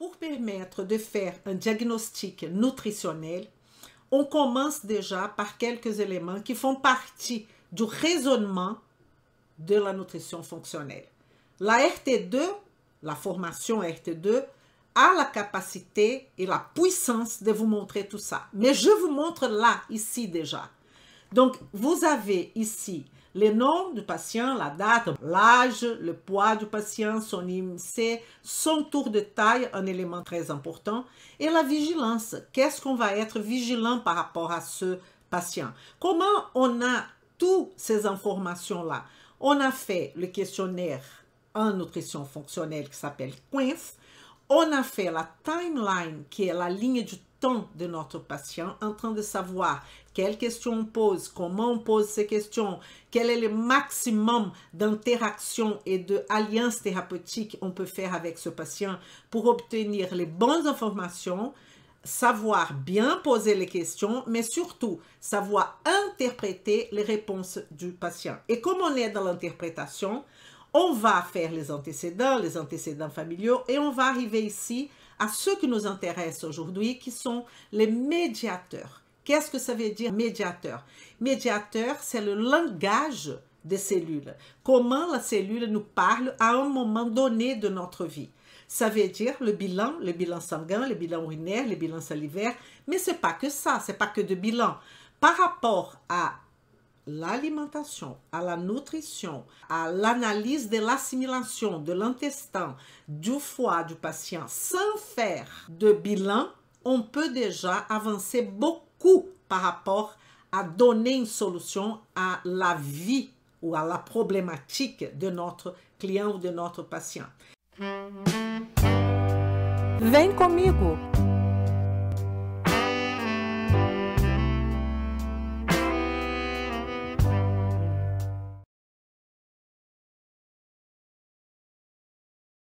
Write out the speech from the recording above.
Pour permettre de faire un diagnostic nutritionnel, on commence déjà par quelques éléments qui font partie du raisonnement de la nutrition fonctionnelle. La RT2, la formation RT2, a la capacité et la puissance de vous montrer tout ça. Mais je vous montre là, ici déjà. Donc, vous avez ici les noms du patient, la date, l'âge, le poids du patient, son IMC, son tour de taille, un élément très important, et la vigilance. Qu'est-ce qu'on va être vigilant par rapport à ce patient Comment on a toutes ces informations-là On a fait le questionnaire en nutrition fonctionnelle qui s'appelle Quince. On a fait la timeline, qui est la ligne du temps de notre patient en train de savoir quelles questions on pose, comment on pose ces questions, quel est le maximum d'interaction et alliance thérapeutique on peut faire avec ce patient pour obtenir les bonnes informations, savoir bien poser les questions, mais surtout savoir interpréter les réponses du patient. Et comme on est dans l'interprétation, on va faire les antécédents, les antécédents familiaux, et on va arriver ici à ce qui nous intéresse aujourd'hui, qui sont les médiateurs. Qu'est-ce que ça veut dire médiateur Médiateur, c'est le langage des cellules. Comment la cellule nous parle à un moment donné de notre vie. Ça veut dire le bilan, le bilan sanguin, le bilan urinaire, le bilan salivaire, mais ce n'est pas que ça, ce n'est pas que de bilan. Par rapport à l'alimentation, à la nutrition, à l'analyse de l'assimilation, de l'intestin, du foie du patient, sans faire de bilan, on peut déjà avancer beaucoup par rapport à donner une solution à la vie ou à la problématique de notre client ou de notre patient. avec comigo!